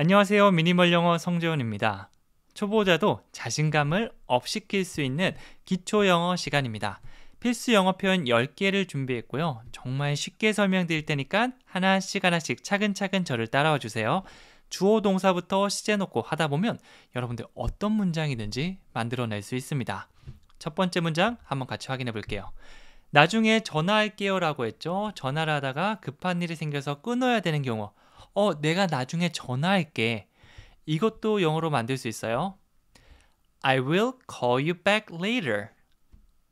안녕하세요. 미니멀 영어 성재훈입니다. 초보자도 자신감을 업시킬 수 있는 기초 영어 시간입니다. 필수 영어 표현 10개를 준비했고요. 정말 쉽게 설명드릴 테니까 하나씩 하나씩 차근차근 저를 따라와 주세요. 주어 동사부터 시제 놓고 하다 보면 여러분들 어떤 문장이든지 만들어낼 수 있습니다. 첫 번째 문장 한번 같이 확인해 볼게요. 나중에 전화할게요 라고 했죠. 전화를 하다가 급한 일이 생겨서 끊어야 되는 경우 어, 내가 나중에 전화할게. 이것도 영어로 만들 수 있어요. I will call you back later.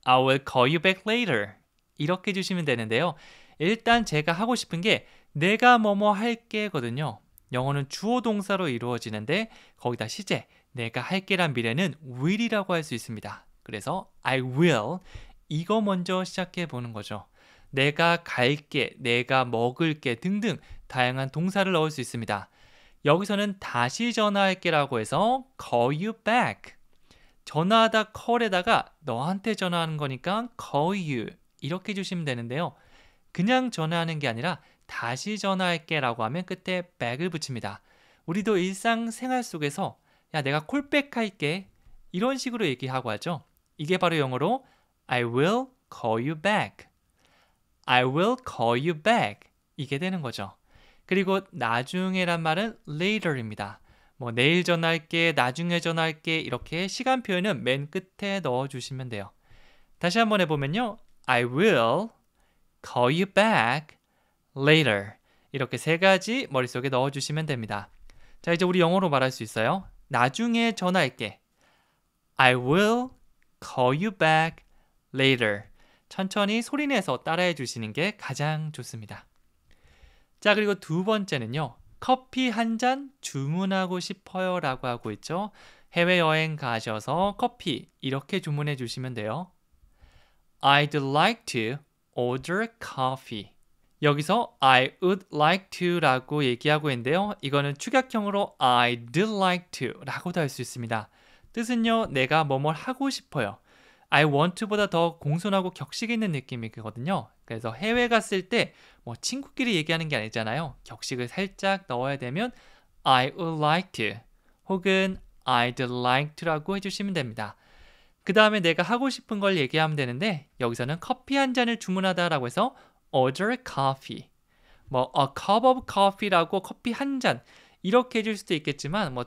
I will call you back later. 이렇게 주시면 되는데요. 일단 제가 하고 싶은 게 내가 뭐뭐 할게거든요. 영어는 주어 동사로 이루어지는데 거기다 시제 내가 할게란 미래는 will이라고 할 수 있습니다. 그래서 I will 이거 먼저 시작해 보는 거죠. 내가 갈게, 내가 먹을게 등등 다양한 동사를 넣을 수 있습니다. 여기서는 다시 전화할게라고 해서 call you back. 전화하다 call에다가 너한테 전화하는 거니까 call you 이렇게 주시면 되는데요. 그냥 전화하는 게 아니라 다시 전화할게라고 하면 끝에 back을 붙입니다. 우리도 일상생활 속에서 야 내가 콜백 할게 이런 식으로 얘기하고 하죠. 이게 바로 영어로 I will call you back. I will call you back 이게 되는 거죠. 그리고 나중에란 말은 later입니다. 뭐 내일 전화할게, 나중에 전화할게 이렇게 시간 표현은 맨 끝에 넣어 주시면 돼요. 다시 한번 해보면요. I will call you back later. 이렇게 세 가지 머릿속에 넣어 주시면 됩니다. 자, 이제 우리 영어로 말할 수 있어요. 나중에 전화할게. I will call you back later. 천천히 소리내서 따라해 주시는 게 가장 좋습니다. 자, 그리고 두 번째는요. 커피 한 잔 주문하고 싶어요 라고 하고 있죠. 해외여행 가셔서 커피 이렇게 주문해 주시면 돼요. I'd like to order coffee. 여기서 I would like to 라고 얘기하고 있는데요. 이거는 축약형으로 I'd like to 라고도 할 수 있습니다. 뜻은요, 내가 뭐 뭘 하고 싶어요. I want to 보다 더 공손하고 격식 있는 느낌이거든요. 그래서 해외 갔을 때 뭐 친구끼리 얘기하는 게 아니잖아요. 격식을 살짝 넣어야 되면 I would like to 혹은 I'd like to라고 해주시면 됩니다. 그 다음에 내가 하고 싶은 걸 얘기하면 되는데 여기서는 커피 한 잔을 주문하다라고 해서 order coffee 뭐 a cup of coffee라고 커피 한 잔 이렇게 해줄 수도 있겠지만 뭐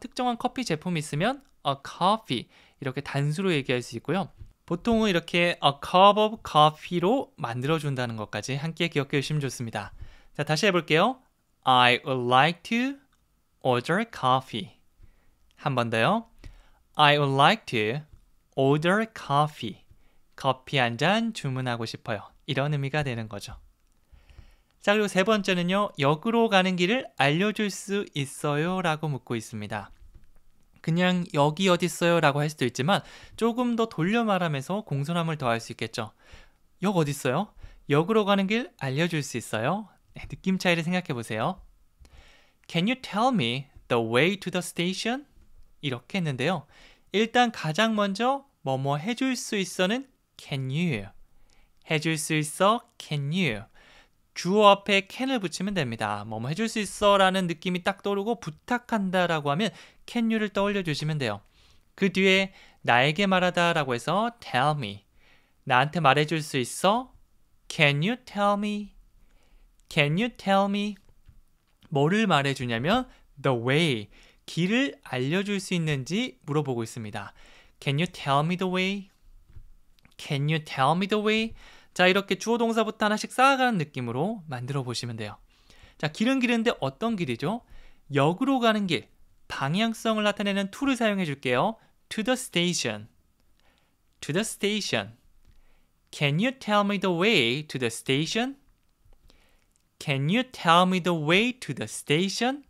특정한 커피 제품이 있으면 a coffee 이렇게 단수로 얘기할 수 있고요. 보통은 이렇게 a cup of coffee로 만들어준다는 것까지 함께 기억해 주시면 좋습니다. 자, 다시 해볼게요. I would like to order coffee. 한 번 더요. I would like to order coffee. 커피 한 잔 주문하고 싶어요. 이런 의미가 되는 거죠. 자, 그리고 세 번째는요. 역으로 가는 길을 알려줄 수 있어요? 라고 묻고 있습니다. 그냥 여기 어딨어요 라고 할 수도 있지만 조금 더 돌려 말하면서 공손함을 더할 수 있겠죠. 역 어딨어요? 역으로 가는 길 알려줄 수 있어요? 네, 느낌 차이를 생각해 보세요. Can you tell me the way to the station? 이렇게 했는데요. 일단 가장 먼저 뭐뭐 해줄 수 있어는 can you 해줄 수 있어 can you 주어 앞에 캔을 붙이면 됩니다. 뭐뭐 뭐 해줄 수 있어 라는 느낌이 딱 떠오르고 부탁한다 라고 하면 can you를 떠올려 주시면 돼요. 그 뒤에 나에게 말하다 라고 해서 tell me 나한테 말해줄 수 있어? Can you tell me? Can you tell me? 뭐를 말해주냐면 the way 길을 알려줄 수 있는지 물어보고 있습니다. Can you tell me the way? Can you tell me the way? 자, 이렇게 주어 동사부터 하나씩 쌓아가는 느낌으로 만들어 보시면 돼요. 자, 길은 길인데 어떤 길이죠? 역으로 가는 길, 방향성을 나타내는 to를 사용해 줄게요. To the station. To the station. Can you tell me the way to the station? Can you tell me the way to the station?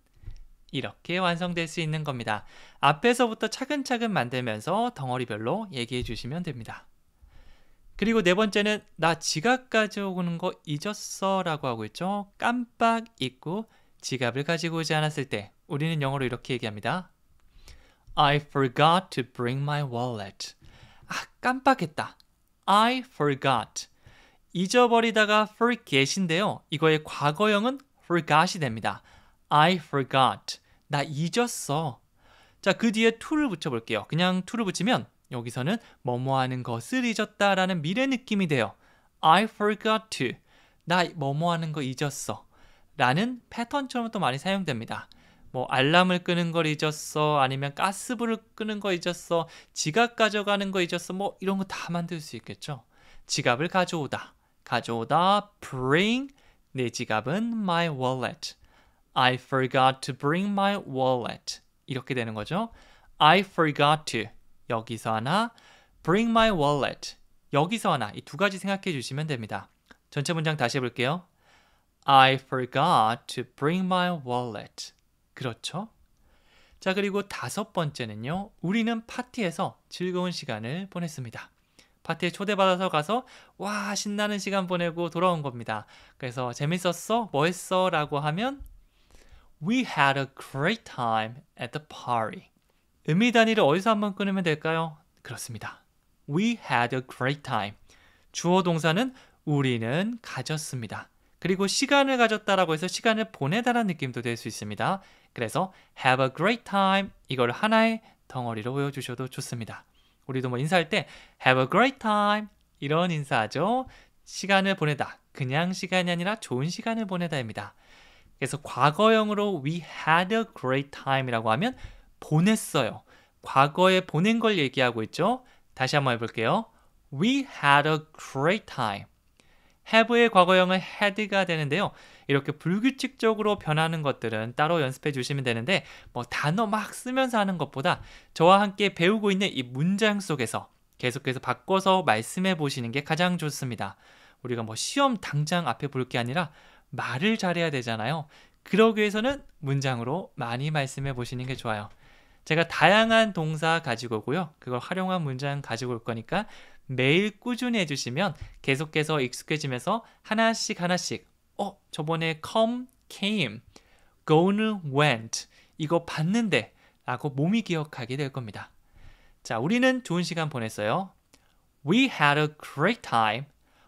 이렇게 완성될 수 있는 겁니다. 앞에서부터 차근차근 만들면서 덩어리별로 얘기해 주시면 됩니다. 그리고 네 번째는 나 지갑 가져오는 거 잊었어 라고 하고 있죠. 깜빡 잊고 지갑을 가지고 오지 않았을 때 우리는 영어로 이렇게 얘기합니다. I forgot to bring my wallet. 아, 깜빡했다. I forgot. 잊어버리다가 forget인데요. 이거의 과거형은 forgot이 됩니다. I forgot. 나 잊었어. 자, 그 뒤에 to를 붙여볼게요. 그냥 to를 붙이면 여기서는 뭐뭐하는 것을 잊었다라는 미래 느낌이 돼요. I forgot to. 나 뭐뭐하는 거 잊었어. 라는 패턴처럼 또 많이 사용됩니다. 뭐 알람을 끄는 걸 잊었어. 아니면 가스불을 끄는 거 잊었어. 지갑 가져가는 거 잊었어. 뭐 이런 거 다 만들 수 있겠죠. 지갑을 가져오다. 가져오다 bring 내 지갑은 my wallet. I forgot to bring my wallet. 이렇게 되는 거죠. I forgot to 여기서 하나, bring my wallet, 여기서 하나, 이 두 가지 생각해 주시면 됩니다. 전체 문장 다시 해볼게요. I forgot to bring my wallet. 그렇죠? 자, 그리고 다섯 번째는요. 우리는 파티에서 즐거운 시간을 보냈습니다. 파티에 초대받아서 가서 와 신나는 시간 보내고 돌아온 겁니다. 그래서 재밌었어? 뭐 했어? 라고 하면 We had a great time at the party. 의미 단위를 어디서 한번 끊으면 될까요? 그렇습니다. We had a great time. 주어 동사는 우리는 가졌습니다. 그리고 시간을 가졌다라고 해서 시간을 보내다라는 느낌도 될 수 있습니다. 그래서 have a great time 이걸 하나의 덩어리로 외워주셔도 좋습니다. 우리도 뭐 인사할 때 have a great time 이런 인사죠. 시간을 보내다. 그냥 시간이 아니라 좋은 시간을 보내다입니다. 그래서 과거형으로 we had a great time이라고 하면 보냈어요. 과거에 보낸 걸 얘기하고 있죠. 다시 한번 해볼게요. We had a great time. have의 과거형은 had가 되는데요. 이렇게 불규칙적으로 변하는 것들은 따로 연습해 주시면 되는데 뭐 단어 막 쓰면서 하는 것보다 저와 함께 배우고 있는 이 문장 속에서 계속해서 바꿔서 말씀해 보시는 게 가장 좋습니다. 우리가 뭐 시험 당장 앞에 볼 게 아니라 말을 잘해야 되잖아요. 그러기 위해서는 문장으로 많이 말씀해 보시는 게 좋아요. 제가 다양한 동사 가지고 오고요. 그걸 활용한 문장 가지고 올 거니까 매일 꾸준히 해주시면 계속해서 익숙해지면서 하나씩 하나씩 어 저번에 come came go는 went 이거 봤는데 라고 몸이 기억하게 될 겁니다. 자 우리는 좋은 시간 보냈어요. We had a great time.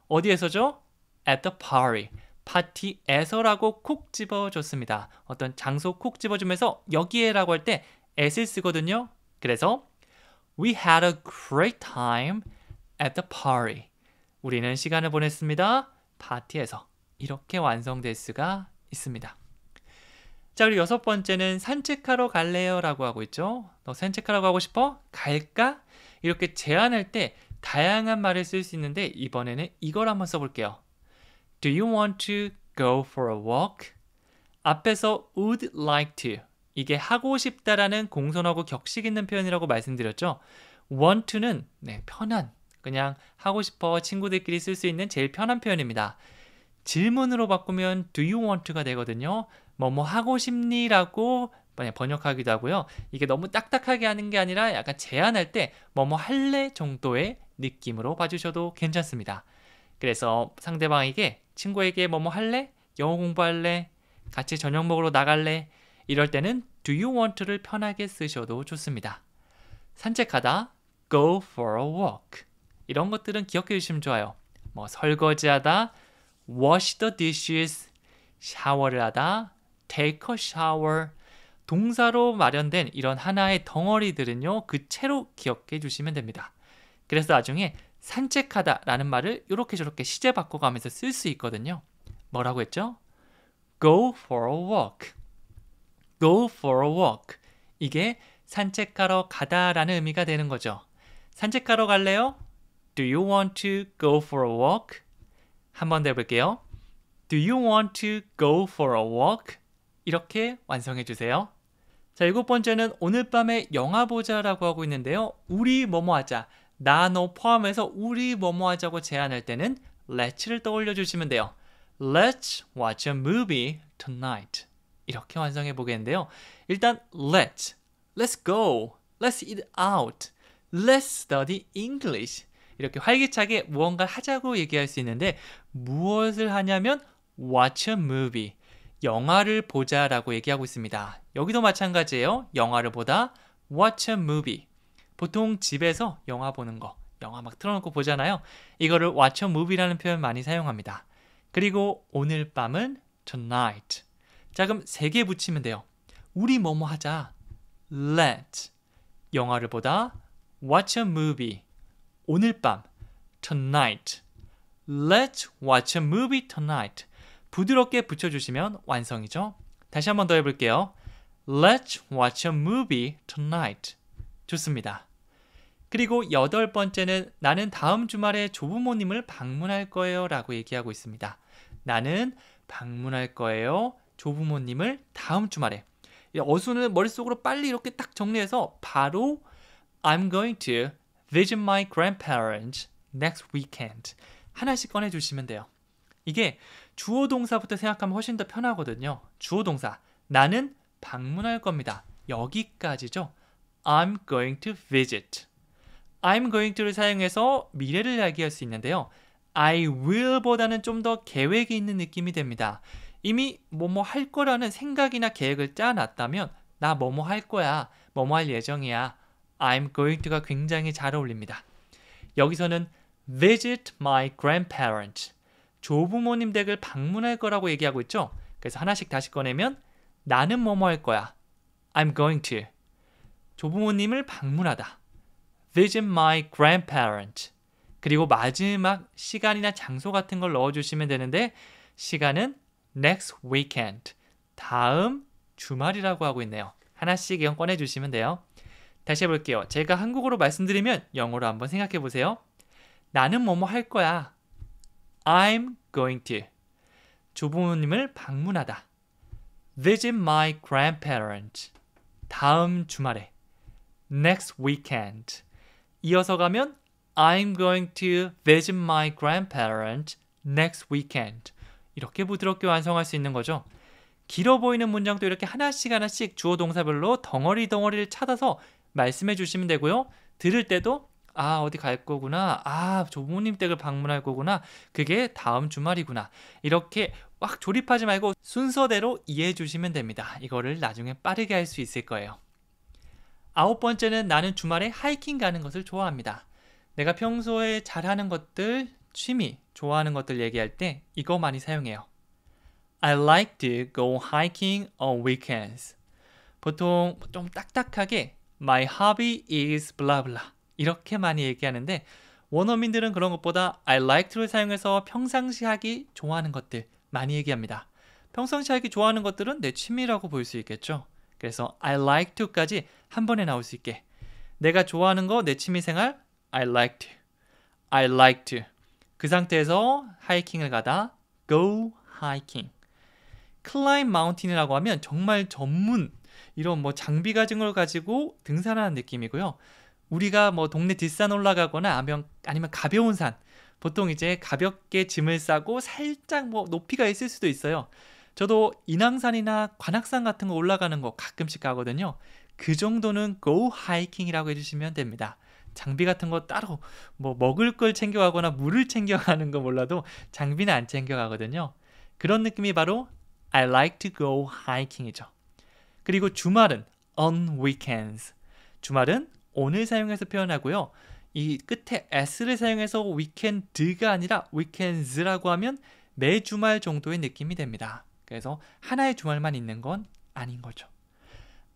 어디에서죠? At the party. 파티에서라고 콕 집어줬습니다. 어떤 장소 콕 집어주면서 여기에라고 할때 at을 쓰거든요. 그래서 We had a great time at the party. 우리는 시간을 보냈습니다. 파티에서. 이렇게 완성될 수가 있습니다. 자, 그리고 여섯 번째는 산책하러 갈래요? 라고 하고 있죠. 너 산책하러 가고 싶어? 갈까? 이렇게 제안할 때 다양한 말을 쓸 수 있는데 이번에는 이걸 한번 써볼게요. Do you want to go for a walk? 앞에서 would like to 이게 하고 싶다라는 공손하고 격식 있는 표현이라고 말씀드렸죠. want to는 네, 편한, 그냥 하고 싶어 친구들끼리 쓸 수 있는 제일 편한 표현입니다. 질문으로 바꾸면 do you want 가 되거든요. 뭐뭐 뭐 하고 싶니라고 만약 번역하기도 하고요. 이게 너무 딱딱하게 하는 게 아니라 약간 제안할 때 뭐뭐 뭐 할래 정도의 느낌으로 봐주셔도 괜찮습니다. 그래서 상대방에게 친구에게 뭐뭐 뭐 할래? 영어 공부할래? 같이 저녁 먹으러 나갈래? 이럴 때는 do you want를 편하게 쓰셔도 좋습니다. 산책하다, go for a walk. 이런 것들은 기억해 주시면 좋아요. 뭐 설거지하다, wash the dishes, 샤워를 하다, take a shower. 동사로 마련된 이런 하나의 덩어리들은요, 그 채로 기억해 주시면 됩니다. 그래서 나중에 산책하다 라는 말을 이렇게 저렇게 시제 바꿔가면서 쓸 수 있거든요. 뭐라고 했죠? Go for a walk. go for a walk. 이게 산책하러 가다라는 의미가 되는 거죠. 산책하러 갈래요? Do you want to go for a walk? 한번 해볼게요. Do you want to go for a walk? 이렇게 완성해 주세요. 자, 일곱 번째는 오늘 밤에 영화 보자라고 하고 있는데요. 우리 뭐뭐 하자. 나, 너 포함해서 우리 뭐뭐 하자고 제안할 때는 let's를 떠올려 주시면 돼요. Let's watch a movie tonight. 이렇게 완성해 보겠는데요. 일단 let, let's go, let's eat out, let's study English 이렇게 활기차게 무언가 하자고 얘기할 수 있는데 무엇을 하냐면 watch a movie 영화를 보자 라고 얘기하고 있습니다. 여기도 마찬가지예요. 영화를 보다 watch a movie 보통 집에서 영화 보는 거 영화 막 틀어놓고 보잖아요. 이거를 watch a movie라는 표현 많이 사용합니다. 그리고 오늘 밤은 tonight 자 그럼 세 개 붙이면 돼요. 우리 뭐뭐 하자. Let 영화를 보다. Watch a movie 오늘 밤. Tonight Let's watch a movie tonight 부드럽게 붙여주시면 완성이죠. 다시 한번 더 해볼게요. Let's watch a movie tonight 좋습니다. 그리고 여덟 번째는 나는 다음 주말에 조부모님을 방문할 거예요 라고 얘기하고 있습니다. 나는 방문할 거예요. 조부모님을 다음 주말에 어순을 머릿속으로 빨리 이렇게 딱 정리해서 바로 I'm going to visit my grandparents next weekend 하나씩 꺼내 주시면 돼요. 이게 주어 동사부터 생각하면 훨씬 더 편하거든요. 주어 동사 나는 방문할 겁니다. 여기까지죠. I'm going to visit. I'm going to를 사용해서 미래를 이야기할 수 있는데요. I will보다는 좀 더 계획이 있는 느낌이 됩니다. 이미 뭐뭐 할 거라는 생각이나 계획을 짜놨다면 나 뭐뭐 할 거야, 뭐뭐 할 예정이야. I'm going to가 굉장히 잘 어울립니다. 여기서는 visit my grandparents. 조부모님 댁을 방문할 거라고 얘기하고 있죠. 그래서 하나씩 다시 꺼내면 나는 뭐뭐 할 거야. I'm going to. 조부모님을 방문하다. visit my grandparents. 그리고 마지막 시간이나 장소 같은 걸 넣어주시면 되는데 시간은 next weekend. 다음 주말이라고 하고 있네요. 하나씩 이건 꺼내 주시면 돼요. 다시 해볼게요. 제가 한국어로 말씀드리면 영어로 한번 생각해 보세요. 나는 뭐뭐 할 거야. I'm going to. 조부모님을 방문하다. Visit my grandparents. 다음 주말에. Next weekend. 이어서 가면 I'm going to visit my grandparents next weekend. 이렇게 부드럽게 완성할 수 있는 거죠. 길어 보이는 문장도 이렇게 하나씩 하나씩 주어 동사별로 덩어리 덩어리를 찾아서 말씀해 주시면 되고요. 들을 때도 아 어디 갈 거구나 아 조부모님 댁을 방문할 거구나 그게 다음 주말이구나 이렇게 막 조립하지 말고 순서대로 이해해 주시면 됩니다 이거를 나중에 빠르게 할 수 있을 거예요 아홉 번째는 나는 주말에 하이킹 가는 것을 좋아합니다 내가 평소에 잘하는 것들 취미, 좋아하는 것들 얘기할 때 이거 많이 사용해요. I like to go hiking on weekends. 보통 좀 딱딱하게 My hobby is blah blah 이렇게 많이 얘기하는데 원어민들은 그런 것보다 I like to를 사용해서 평상시 하기 좋아하는 것들 많이 얘기합니다. 평상시 하기 좋아하는 것들은 내 취미라고 볼 수 있겠죠. 그래서 I like to까지 한 번에 나올 수 있게 내가 좋아하는 거 내 취미 생활 I like to I like to 그 상태에서 하이킹을 가다 go hiking. climb mountain이라고 하면 정말 전문 이런 뭐 장비 가진 걸 가지고 등산하는 느낌이고요. 우리가 뭐 동네 뒷산 올라가거나 아니면, 아니면 가벼운 산 보통 이제 가볍게 짐을 싸고 살짝 뭐 높이가 있을 수도 있어요. 저도 인왕산이나 관악산 같은 거 올라가는 거 가끔씩 가거든요. 그 정도는 go hiking이라고 해주시면 됩니다. 장비 같은 거 따로 뭐 먹을 걸 챙겨가거나 물을 챙겨가는 거 몰라도 장비는 안 챙겨가거든요. 그런 느낌이 바로 I like to go hiking이죠. 그리고 주말은 on weekends. 주말은 오늘 사용해서 표현하고요. 이 끝에 s를 사용해서 weekend가 아니라 weekends라고 하면 매 주말 정도의 느낌이 됩니다. 그래서 하나의 주말만 있는 건 아닌 거죠.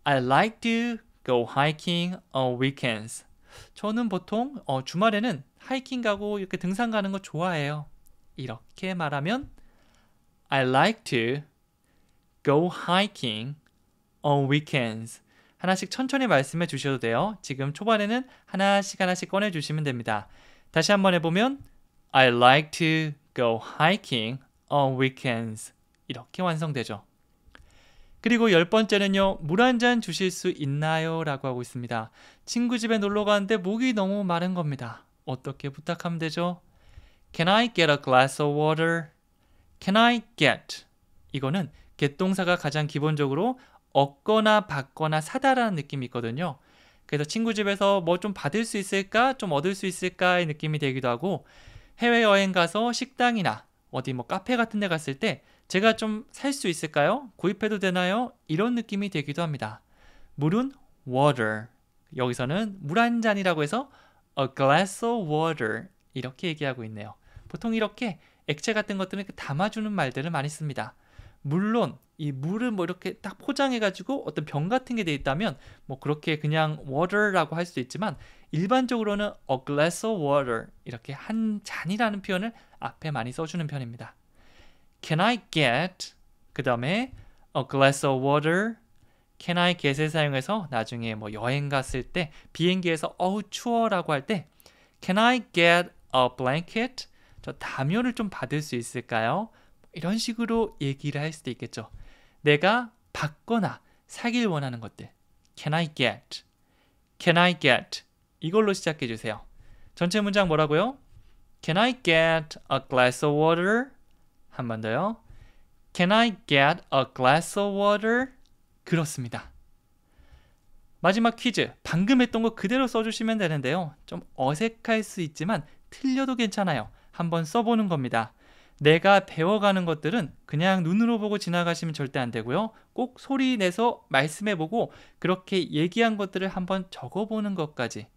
I like to go hiking on weekends. 저는 보통 어, 주말에는 하이킹 가고 이렇게 등산 가는 거 좋아해요. 이렇게 말하면 I like to go hiking on weekends. 하나씩 천천히 말씀해 주셔도 돼요. 지금 초반에는 하나씩 하나씩 꺼내 주시면 됩니다. 다시 한번 해보면 I like to go hiking on weekends. 이렇게 완성되죠. 그리고 열 번째는요, 물 한 잔 주실 수 있나요? 라고 하고 있습니다. 친구 집에 놀러 가는데 목이 너무 마른 겁니다. 어떻게 부탁하면 되죠? Can I get a glass of water? Can I get? 이거는 get 동사가 가장 기본적으로 얻거나 받거나 사다라는 느낌이 있거든요. 그래서 친구 집에서 뭐 좀 받을 수 있을까? 좀 얻을 수 있을까의 느낌이 되기도 하고 해외여행 가서 식당이나 어디 뭐 카페 같은 데 갔을 때 제가 좀 살 수 있을까요? 구입해도 되나요? 이런 느낌이 되기도 합니다. 물은 water. 여기서는 물 한 잔이라고 해서 a glass of water 이렇게 얘기하고 있네요. 보통 이렇게 액체 같은 것들은 담아주는 말들을 많이 씁니다. 물론 이 물을 뭐 이렇게 딱 포장해가지고 어떤 병 같은 게 돼 있다면 뭐 그렇게 그냥 water라고 할 수도 있지만 일반적으로는 a glass of water 이렇게 한 잔이라는 표현을 앞에 많이 써주는 편입니다. Can I get 그 다음에 a glass of water Can I get을 사용해서 나중에 뭐 여행 갔을 때 비행기에서 어우 추워라고 할 때 Can I get a blanket? 저 담요를 좀 받을 수 있을까요? 이런 식으로 얘기를 할 수도 있겠죠. 내가 받거나 사길 원하는 것들 Can I get? Can I get? 이걸로 시작해 주세요. 전체 문장 뭐라고요? Can I get a glass of water? 한번 더요. Can I get a glass of water? 그렇습니다. 마지막 퀴즈. 방금 했던 거 그대로 써주시면 되는데요. 좀 어색할 수 있지만 틀려도 괜찮아요. 한번 써보는 겁니다. 내가 배워가는 것들은 그냥 눈으로 보고 지나가시면 절대 안 되고요. 꼭 소리 내서 말씀해보고 그렇게 얘기한 것들을 한번 적어보는 것까지.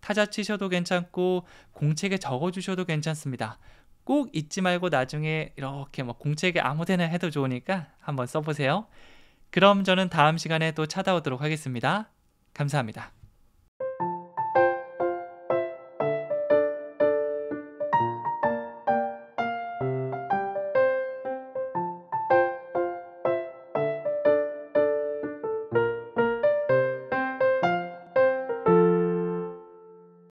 타자 치셔도 괜찮고 공책에 적어주셔도 괜찮습니다. 꼭 잊지 말고 나중에 이렇게 뭐 공책에 아무데나 해도 좋으니까 한번 써보세요. 그럼 저는 다음 시간에 또 찾아오도록 하겠습니다. 감사합니다.